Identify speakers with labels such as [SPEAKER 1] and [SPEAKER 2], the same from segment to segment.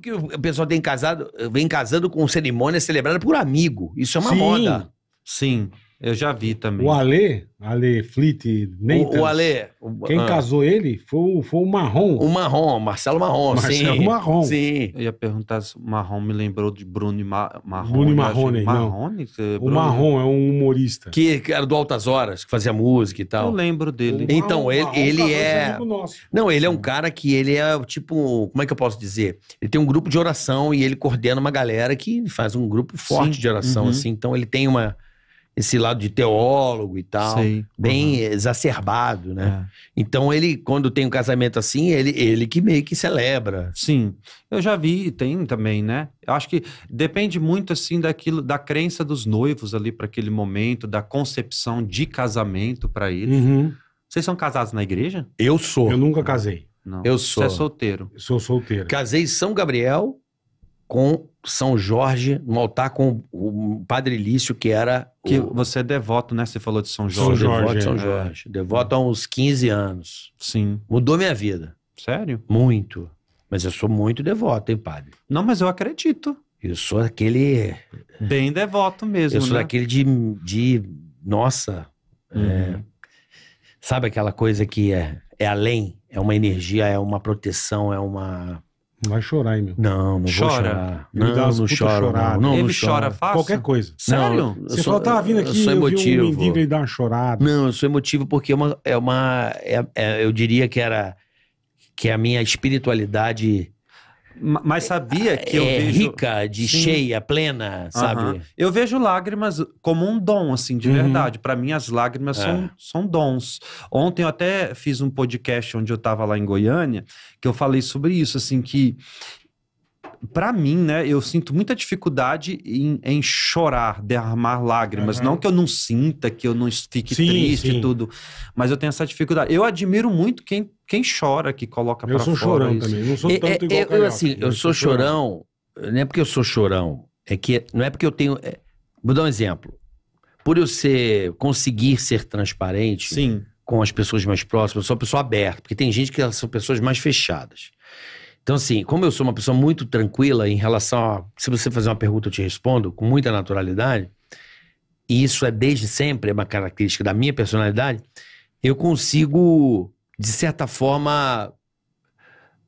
[SPEAKER 1] que o pessoal tem casado, vem casando com cerimônia celebrada por amigo.
[SPEAKER 2] Isso é uma Sim. moda.
[SPEAKER 3] Sim. Eu já vi também. O Ale,
[SPEAKER 2] Ale Flit, nem o, o Ale. quem ah, casou ele foi, foi o Marrom. O Marrom, Marcelo Marrom, Marcelo Marrom.
[SPEAKER 3] Sim. Eu ia perguntar se o Marrom me lembrou de Bruno Mar Marrone. Bruno Marrone, Marrone? O Marrom
[SPEAKER 2] é um humorista.
[SPEAKER 3] Que, que, era do Altas Horas, que fazia música e tal. Eu lembro dele. então, ele, ele é... é
[SPEAKER 1] não, ele é um cara que ele é tipo... Como é que eu posso dizer? Ele tem um grupo de oração e ele coordena uma galera que faz um grupo forte sim. de oração, uhum. assim. Então, ele tem uma esse lado de teólogo e tal, bem uhum. exacerbado, né? É. Então ele, quando tem um casamento assim, ele, ele que meio que celebra. Sim,
[SPEAKER 3] eu já vi, tem também, né? Eu acho que depende muito assim daquilo, da crença dos noivos ali para aquele momento, da concepção de casamento para ele. Uhum. Vocês são casados na igreja? Eu
[SPEAKER 2] sou. Eu nunca casei.
[SPEAKER 3] Não. Eu sou. Você é solteiro.
[SPEAKER 2] Eu sou solteiro.
[SPEAKER 1] Casei São Gabriel com são Jorge, no altar com o Padre Lício, que era. Que você é devoto, né? Você falou de São Jorge. São é. Jorge. Devoto, São Jorge. É. Devoto há uns 15 anos. Sim. Mudou minha vida. Sério? Muito. Mas eu sou muito devoto, hein, padre? Não, mas eu acredito. Eu sou aquele. Bem devoto mesmo. Eu sou né? daquele de. de nossa. É, uhum. É, sabe aquela coisa que é, é além? É uma energia, é uma proteção, é uma
[SPEAKER 2] não vai chorar, hein, meu? Não, não chora. vou chorar. Não, não, não chora. Não, não, não chora. chora fácil? Qualquer coisa. Sério? Não, Você só, falou, tava tá vindo aqui, eu sou emotivo. um mendigo e dá uma chorada.
[SPEAKER 1] Não, eu sou emotivo porque é uma... É uma é, é, eu diria que era... Que é a minha espiritualidade mas sabia que é, eu é vejo... rica, de Sim. cheia, plena, sabe? Uhum.
[SPEAKER 3] Eu vejo lágrimas como um dom, assim, de uhum. verdade. Para mim, as lágrimas é. são, são dons. Ontem eu até fiz um podcast onde eu tava lá em Goiânia, que eu falei sobre isso, assim, que para mim, né, eu sinto muita dificuldade em, em chorar, derramar lágrimas. Uhum. Não que eu não sinta, que eu não fique sim, triste e tudo, mas eu tenho essa dificuldade. Eu admiro muito quem, quem chora, que coloca para fora. Eu sou chorão isso. também, não sou tanto é, é, igual eu, assim, né? eu, eu sou chorão,
[SPEAKER 1] chorão, não é porque eu sou chorão, é que não é porque eu tenho. É, vou dar um exemplo. Por eu ser, conseguir ser transparente Sim. com as pessoas mais próximas, eu sou uma pessoa aberta, porque tem gente que são pessoas mais fechadas. Então, assim, como eu sou uma pessoa muito tranquila em relação a. Se você fazer uma pergunta, eu te respondo com muita naturalidade, e isso é desde sempre é uma característica da minha personalidade, eu consigo, de certa forma.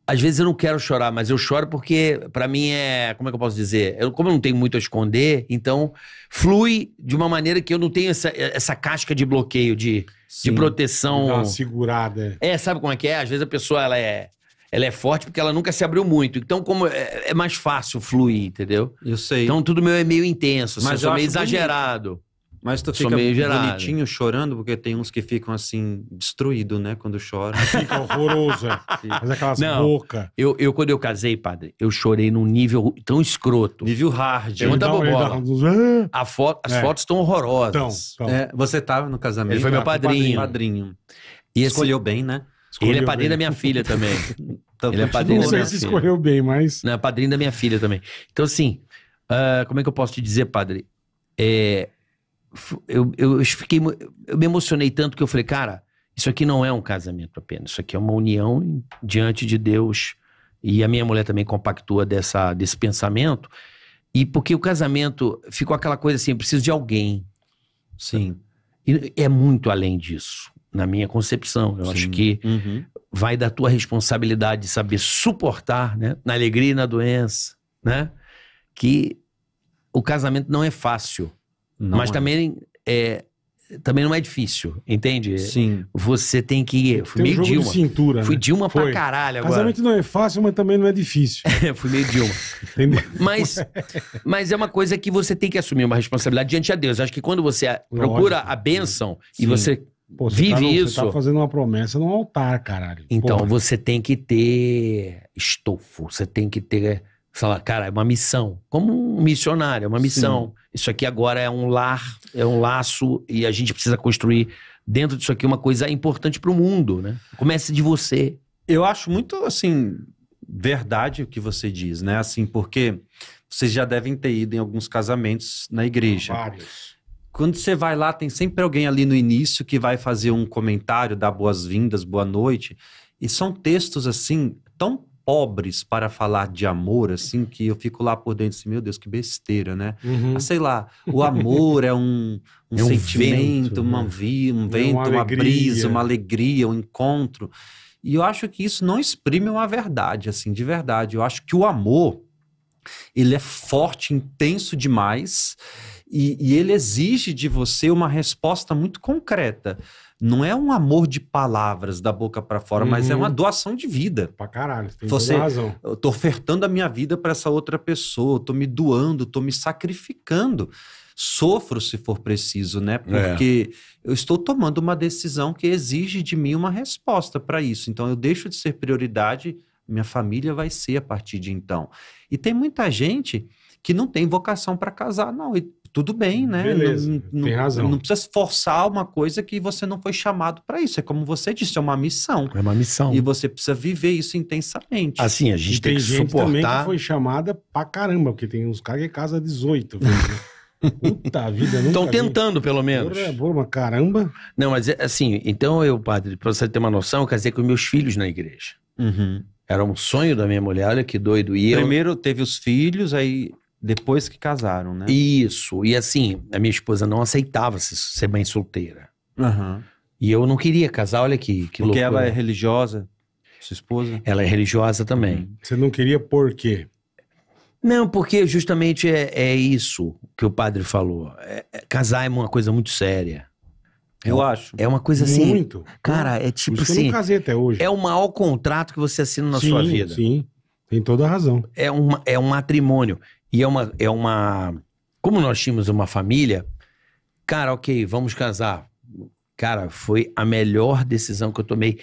[SPEAKER 1] Às vezes eu não quero chorar, mas eu choro porque, para mim, é. Como é que eu posso dizer? Eu, como eu não tenho muito a esconder, então flui de uma maneira que eu não tenho essa, essa casca de bloqueio, de, Sim, de proteção. Uma
[SPEAKER 2] segurada.
[SPEAKER 1] É, sabe como é que é? Às vezes a pessoa ela é ela é forte porque ela nunca se abriu muito. Então, como é, é mais fácil fluir, entendeu? Eu sei. Então, tudo meu é meio intenso, assim, mas eu sou meio
[SPEAKER 3] exagerado.
[SPEAKER 2] Bonito. Mas tu fica meio bonitinho
[SPEAKER 3] chorando, porque tem uns que ficam assim, destruído, né? Quando choram. Fica
[SPEAKER 2] horroroso, é.
[SPEAKER 3] Faz é aquelas Não, boca. Eu, eu, quando eu casei,
[SPEAKER 1] padre, eu chorei num nível tão escroto. Nível hard. Pergunta dá, bobola.
[SPEAKER 2] Dá...
[SPEAKER 1] A
[SPEAKER 3] foto, as é. fotos estão horrorosas. Então, então. É, você estava no casamento. Ele foi meu ah, padrinho. padrinho. E Escolheu esse... bem, né? Escolheu ele é padrinho bem. da minha filha também. então, ele é padrinho não sei se escolheu
[SPEAKER 2] bem,
[SPEAKER 1] mas. Não, é padrinho da minha filha também. Então, assim, uh, como é que eu posso te dizer, padre? É, eu, eu, fiquei, eu me emocionei tanto que eu falei, cara, isso aqui não é um casamento apenas, isso aqui é uma união diante de Deus. E a minha mulher também compactua dessa, desse pensamento. E porque o casamento ficou aquela coisa assim, eu preciso de alguém. Sim. E é muito além disso na minha concepção. Eu Sim. acho que uhum. vai da tua responsabilidade de saber suportar, né? Na alegria e na doença, né? Que o casamento não é fácil, não mas é. também é também não é difícil, entende? Sim. Você tem que. ir. fui meio um Dilma. cintura, né? fui Dilma Foi. pra caralho agora. Casamento
[SPEAKER 2] não é fácil, mas também não é difícil. fui
[SPEAKER 1] meio Dilma. Entendeu? Mas, mas é uma coisa que você tem que assumir uma responsabilidade diante de Deus. Acho que quando você Lógico. procura a bênção Sim. e você Pô, vive tá, isso. Você tá fazendo
[SPEAKER 2] uma promessa num altar, caralho. Então Porra. você tem que ter estofo, você
[SPEAKER 1] tem que ter. Fala, cara, é uma missão. Como um missionário, é uma missão. Sim. Isso aqui agora é um lar, é um laço, e a gente precisa construir dentro disso aqui uma coisa importante para o mundo, né? Comece de você.
[SPEAKER 3] Eu acho muito, assim, verdade o que você diz, né? Assim, porque vocês já devem ter ido em alguns casamentos na igreja. Vários. Quando você vai lá, tem sempre alguém ali no início que vai fazer um comentário, dar boas-vindas, boa noite. E são textos, assim, tão pobres para falar de amor, assim, que eu fico lá por dentro assim, meu Deus, que besteira, né? Uhum. Ah, sei lá, o amor é um, um, é um sentimento, vento, uma, né? vi, um vento, é uma, uma brisa, uma alegria, um encontro. E eu acho que isso não exprime uma verdade, assim, de verdade. Eu acho que o amor, ele é forte, intenso demais e, e, ele exige de você uma resposta muito concreta. Não é um amor de palavras da boca para fora, uhum. mas é uma uhum. doação de vida. Pra caralho, tem você, toda razão. Eu tô ofertando a minha vida para essa outra pessoa, eu tô me doando, tô me sacrificando. Sofro se for preciso, né? É. Porque é. eu estou tomando uma decisão que exige de mim uma resposta para isso. Então eu deixo de ser prioridade, minha família vai ser a partir de então. E tem muita gente que não tem vocação para casar, não. E tudo bem, né? Beleza, não,
[SPEAKER 2] não, tem razão. Não
[SPEAKER 3] precisa forçar uma coisa que você não foi chamado para isso. É como você disse, é uma missão. É uma missão. E você precisa viver isso intensamente. Assim, a gente e tem, tem que gente suportar. também que
[SPEAKER 2] foi chamada pra caramba, porque tem uns caras que é casa 18. Puta vida, não Estão tentando,
[SPEAKER 1] vi. pelo menos. Porra, é porra, caramba. Não, mas é assim, então eu, padre, pra você ter uma noção, eu casei com meus filhos na igreja. Uhum. Era um sonho da minha mulher, olha que doido. E Primeiro eu... teve os filhos, aí depois que casaram, né? Isso. E assim, a minha esposa não aceitava ser mãe solteira. Uhum. E eu não queria casar, olha aqui, que Porque loucura. ela é
[SPEAKER 3] religiosa, sua esposa? Ela é
[SPEAKER 1] religiosa também. Uhum. Você não queria por quê? Não, porque justamente é, é isso que o padre falou. É, é, casar é uma coisa muito séria. É eu é, acho. É uma coisa assim. Muito. Cara, é tipo assim. Eu não assim, casei
[SPEAKER 2] até hoje. É o maior contrato que você assina na sim, sua vida. Sim. Tem toda a razão.
[SPEAKER 1] É, um é um matrimônio. E é uma, é uma. Como nós tínhamos uma família, cara, ok, vamos casar. Cara, foi a melhor decisão que eu tomei.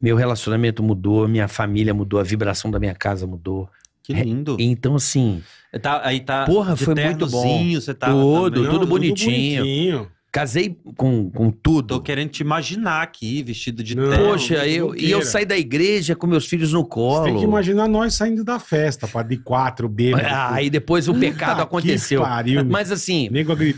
[SPEAKER 1] Meu relacionamento mudou, minha família mudou, a vibração da minha casa mudou. Que lindo. É, então, assim.
[SPEAKER 3] Tá, aí tá. Porra, foi muito bom. Você tava tá tudo, tudo bonitinho. tudo bonitinho. Casei com, com tudo. Tô querendo te imaginar aqui, vestido
[SPEAKER 2] de não, Poxa, eu, e eu saí da igreja com meus filhos no colo. Você tem que imaginar nós saindo da festa, para de quatro, bêbado. Ah, aí depois o pecado aconteceu. Pariu, Mas assim,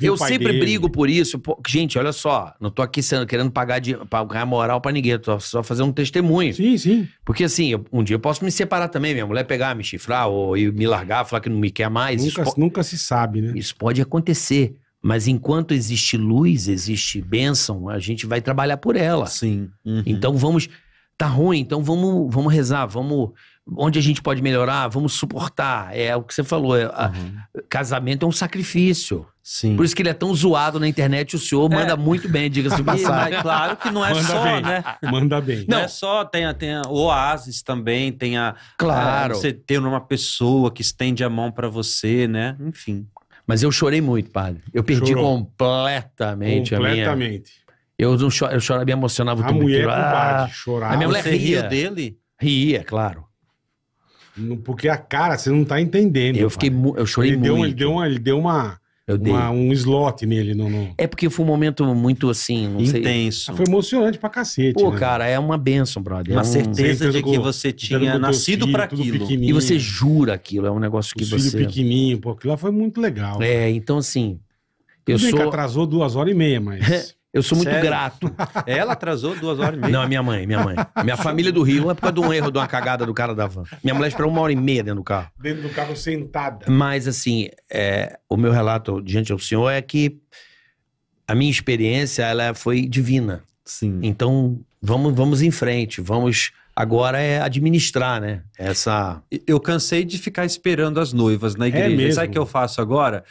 [SPEAKER 2] eu sempre dele. brigo
[SPEAKER 1] por isso. Pô, gente, olha só, não tô aqui sendo, querendo pagar, de, ganhar moral para ninguém, tô só fazendo um testemunho. Sim, sim. Porque assim, eu, um dia eu posso me separar também, minha mulher pegar, me chifrar ou me largar, falar que não me quer mais. Nunca, isso,
[SPEAKER 2] nunca se sabe, né? Isso pode acontecer.
[SPEAKER 1] Mas enquanto existe luz, existe bênção, a gente vai trabalhar por ela. Sim. Uhum. Então vamos. Tá ruim, então vamos, vamos rezar, vamos. Onde a gente pode melhorar, vamos suportar. É o que você falou. É, uhum. Casamento é um sacrifício. Sim. Por isso que ele é tão zoado na internet, o senhor é. manda muito bem, diga-se de passagem. claro que não
[SPEAKER 2] é manda só, bem. né? Manda bem.
[SPEAKER 3] Não, é não é só, tem, a, tem a também, tem a... Claro. A, você ter uma pessoa que estende a mão para você, né? Enfim. Mas eu chorei muito, padre. Eu perdi
[SPEAKER 1] Chorou.
[SPEAKER 2] completamente, completamente a minha...
[SPEAKER 1] Eu não eu chorava, me emocionava muito. A mulher, inteiro. Ah, chorava. a minha mulher Você ria. dele? Ria, claro.
[SPEAKER 2] Porque a cara, você não tá entendendo. Eu, fiquei, eu chorei ele muito. Deu, ele, deu uma, ele deu uma uma, um slot nele. No, no... É porque foi um momento muito assim, não Intenso. Sei... Ah, foi emocionante pra cacete. Pô, né? cara, é uma benção,
[SPEAKER 1] brother. Uma é um... certeza de que você tinha nascido para aquilo. E você
[SPEAKER 2] jura aquilo, é um negócio que Os você. Filho pequenininho, pô, aquilo lá foi muito legal. É, cara. então assim. Eu Tudo sou... atrasou duas horas e meia, mas. Eu sou muito Sério? grato.
[SPEAKER 3] Ela atrasou duas horas e meia.
[SPEAKER 1] Não, minha mãe, minha mãe. Minha família é do Rio é por causa de um erro, de uma cagada do cara da van. Minha mulher esperou uma hora e meia dentro do carro.
[SPEAKER 2] Dentro do carro sentada.
[SPEAKER 1] Mas, assim, é, o meu relato diante ao senhor é que a minha experiência ela foi divina. Sim. Então, vamos,
[SPEAKER 3] vamos em frente, vamos Agora é administrar, né? Essa. Eu cansei de ficar esperando as noivas na é igreja. É Sabe o que eu faço agora?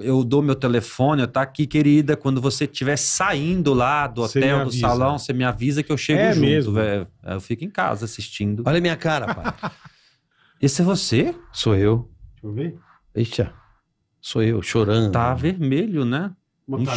[SPEAKER 3] eu dou meu telefone, eu tá aqui, querida. Quando você estiver saindo lá do hotel, do salão, você me avisa que eu chego é junto, mesmo. velho. Eu fico em casa assistindo. Olha a minha cara, pai. Esse é
[SPEAKER 1] você? Sou eu. Deixa eu ver. Eita. Sou eu, chorando. Tá vermelho, né?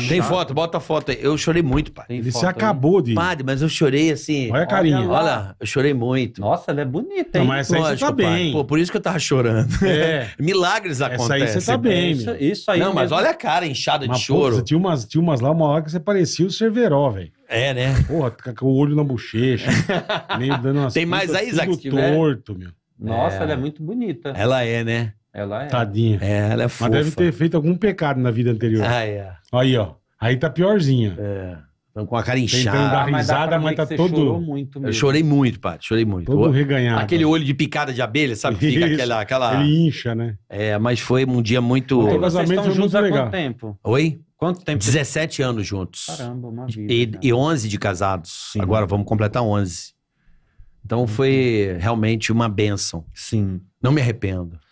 [SPEAKER 1] Tem foto, bota a foto aí. Eu chorei muito, pai. Tem Ele se acabou de. Padre, mas eu chorei assim. Olha a carinha. Olha, lá, eu chorei muito. Nossa, ela é bonita, hein? Não, mas essa aí você tá bem. Pô, por isso que eu
[SPEAKER 2] tava chorando. É. Milagres acontecem. Essa aí você tá bem. É isso, isso aí. Não, mesmo. mas olha a
[SPEAKER 1] cara inchada de choro. Pô,
[SPEAKER 2] tinha, umas, tinha umas lá, uma hora que você parecia o Cerveró, velho. É, né? Porra, com o olho na bochecha. meio dando umas Tem mais aí, Isaac? Tudo torto, meu. Nossa, é. ela é muito bonita. Ela é, né? Ela é. Tadinha. É, ela é fofa. Mas deve ter feito algum pecado na vida anterior. Ah, é. Aí, ó. Aí tá piorzinha. É. Então, com a cara inchada. Tentando dar ah, risada, mas,
[SPEAKER 1] mas tá todo... Chorou muito mesmo. Eu chorei
[SPEAKER 2] muito, pai. Chorei muito. Todo reganhado. Aquele
[SPEAKER 1] olho de picada de abelha, sabe? Fica aquela, aquela...
[SPEAKER 2] Ele incha, né?
[SPEAKER 1] É, mas foi um dia muito... O casamento
[SPEAKER 2] foi muito legal. quanto tempo?
[SPEAKER 1] Oi? Quanto tempo? 17 anos juntos. Caramba,
[SPEAKER 3] uma vida.
[SPEAKER 1] E, e 11 de casados. Sim. Agora vamos completar 11. Então foi uhum. realmente uma benção. Sim. Não me arrependo.